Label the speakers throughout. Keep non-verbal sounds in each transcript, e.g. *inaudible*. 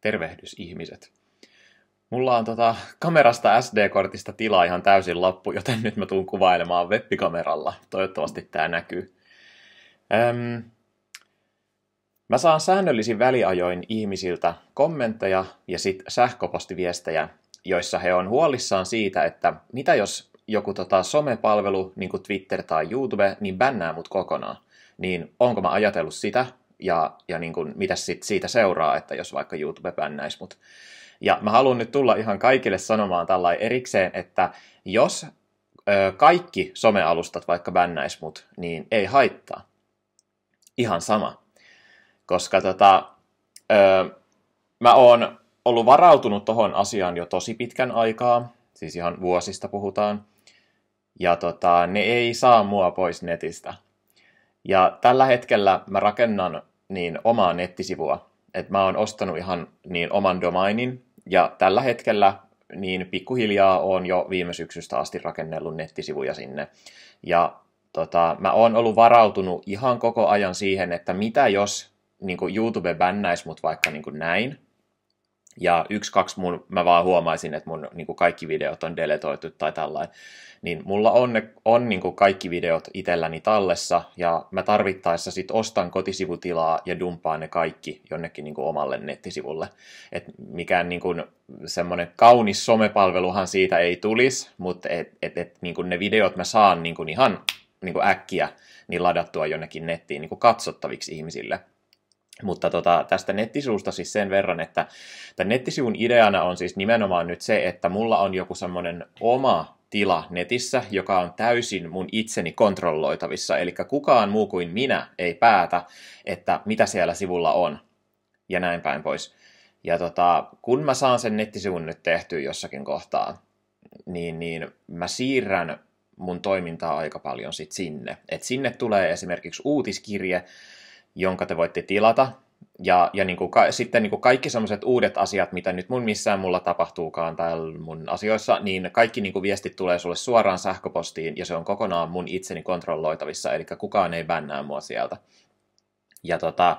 Speaker 1: Tervehdys ihmiset. Mulla on tota kamerasta SD-kortista tilaa ihan täysin lappu, joten nyt mä tuun kuvailemaan webbikameralla. Toivottavasti tää näkyy. Öm, mä saan säännöllisin väliajoin ihmisiltä kommentteja ja sit sähköpostiviestejä, joissa he on huolissaan siitä, että mitä jos joku tota somepalvelu, niin kuin Twitter tai YouTube, niin bännää mut kokonaan. Niin onko mä ajatellut sitä, ja, ja niin kuin, mitä sit siitä seuraa, että jos vaikka YouTube bännäisi mut. Ja mä haluan nyt tulla ihan kaikille sanomaan tällä erikseen, että jos ö, kaikki somealustat vaikka bännäis mut, niin ei haittaa. Ihan sama. Koska tota, ö, mä oon ollut varautunut tohon asiaan jo tosi pitkän aikaa, siis ihan vuosista puhutaan. Ja tota, ne ei saa mua pois netistä. Ja tällä hetkellä mä rakennan niin omaa nettisivua. Et mä oon ostanut ihan niin oman domainin ja tällä hetkellä niin pikkuhiljaa on jo viime syksystä asti rakennellut nettisivuja sinne. Ja tota, mä oon ollut varautunut ihan koko ajan siihen, että mitä jos niin YouTube bännäisi mut vaikka niin näin, ja yksi, kaksi mun, mä vaan huomaisin, että mun niin kuin kaikki videot on deletoitu tai tällainen. Niin mulla on, ne, on niin kuin kaikki videot itselläni tallessa ja mä tarvittaessa sit ostan kotisivutilaa ja dumpaan ne kaikki jonnekin niin kuin omalle nettisivulle. Et mikään niin kuin semmoinen kaunis somepalveluhan siitä ei tulisi, mutta et, et, et, niin kuin ne videot mä saan niin kuin ihan niin kuin äkkiä niin ladattua jonnekin nettiin niin kuin katsottaviksi ihmisille. Mutta tota, tästä nettisivusta siis sen verran, että tämän nettisivun ideana on siis nimenomaan nyt se, että mulla on joku semmoinen oma tila netissä, joka on täysin mun itseni kontrolloitavissa. Eli kukaan muu kuin minä ei päätä, että mitä siellä sivulla on ja näin päin pois. Ja tota, kun mä saan sen nettisivun nyt tehtyä jossakin kohtaa, niin, niin mä siirrän mun toimintaa aika paljon sit sinne. Et sinne tulee esimerkiksi uutiskirje, jonka te voitte tilata. Ja, ja niin kuin ka- sitten niin kuin kaikki sellaiset uudet asiat, mitä nyt mun missään mulla tapahtuukaan tai mun asioissa, niin kaikki niin kuin viestit tulee sulle suoraan sähköpostiin ja se on kokonaan mun itseni kontrolloitavissa, eli kukaan ei bännää mua sieltä. Ja tota,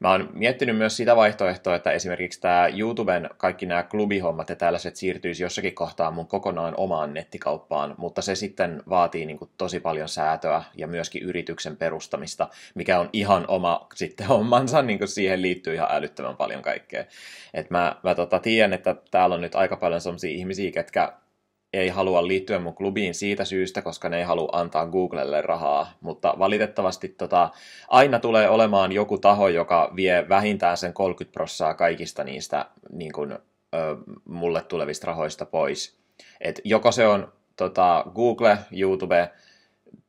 Speaker 1: Mä oon miettinyt myös sitä vaihtoehtoa, että esimerkiksi tämä YouTuben kaikki nämä klubihommat ja tällaiset siirtyisi jossakin kohtaa mun kokonaan omaan nettikauppaan, mutta se sitten vaatii niin kuin tosi paljon säätöä ja myöskin yrityksen perustamista, mikä on ihan oma *laughs* sitten hommansa, niin kuin siihen liittyy ihan älyttömän paljon kaikkea. Et mä, mä tota, tiedän, että täällä on nyt aika paljon sellaisia ihmisiä, ketkä ei halua liittyä mun klubiin siitä syystä, koska ne ei halua antaa Googlelle rahaa, mutta valitettavasti tota, aina tulee olemaan joku taho, joka vie vähintään sen 30 prossaa kaikista niistä niin kun, ö, mulle tulevista rahoista pois. Et joko se on tota, Google, YouTube,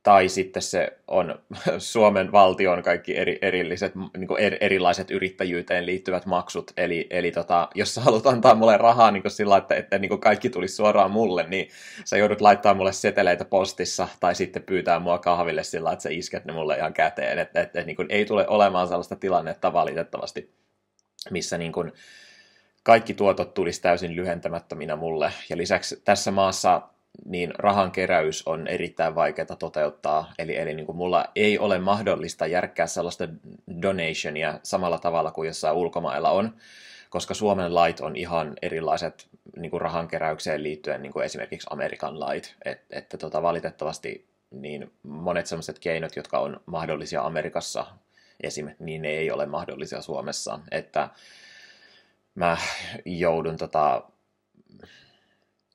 Speaker 1: tai sitten se on *laughs* Suomen valtion kaikki eri, erilliset, niin kuin er, erilaiset yrittäjyyteen liittyvät maksut. Eli, eli tota, jos sä haluat antaa mulle rahaa niin kuin sillä, että, että niin kuin kaikki tulisi suoraan mulle, niin sä joudut laittaa mulle seteleitä postissa tai sitten pyytää mua kahville sillä, että sä isket ne mulle ihan käteen. Että et, et, niin kuin ei tule olemaan sellaista tilannetta valitettavasti, missä niin kuin kaikki tuotot tulisi täysin lyhentämättöminä mulle. Ja lisäksi tässä maassa niin rahan keräys on erittäin vaikeaa toteuttaa. Eli, eli niin kuin mulla ei ole mahdollista järkkää sellaista donationia samalla tavalla kuin jossain ulkomailla on, koska Suomen lait on ihan erilaiset niin kuin keräykseen liittyen niin kuin esimerkiksi Amerikan lait. Et, että tota, valitettavasti niin monet sellaiset keinot, jotka on mahdollisia Amerikassa esim., niin ne ei ole mahdollisia Suomessa. Että mä joudun tota,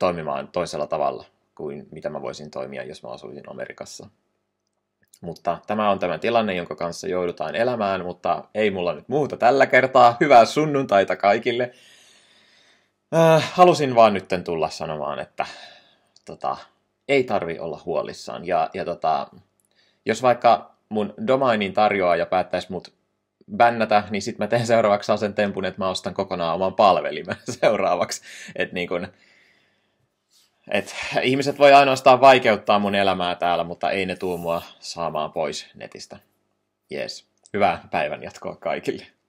Speaker 1: toimimaan toisella tavalla kuin mitä mä voisin toimia, jos mä asuisin Amerikassa. Mutta tämä on tämä tilanne, jonka kanssa joudutaan elämään, mutta ei mulla nyt muuta tällä kertaa. Hyvää sunnuntaita kaikille. Äh, halusin vaan nyt tulla sanomaan, että tota, ei tarvi olla huolissaan. Ja, ja tota, jos vaikka mun domainin ja päättäisi mut bännätä, niin sitten mä teen seuraavaksi sen tempun, että mä ostan kokonaan oman palvelimen *laughs* seuraavaksi. Että niin kun, et *laughs* ihmiset voi ainoastaan vaikeuttaa mun elämää täällä, mutta ei ne tuu mua saamaan pois netistä. Jees. hyvää päivän jatkoa kaikille.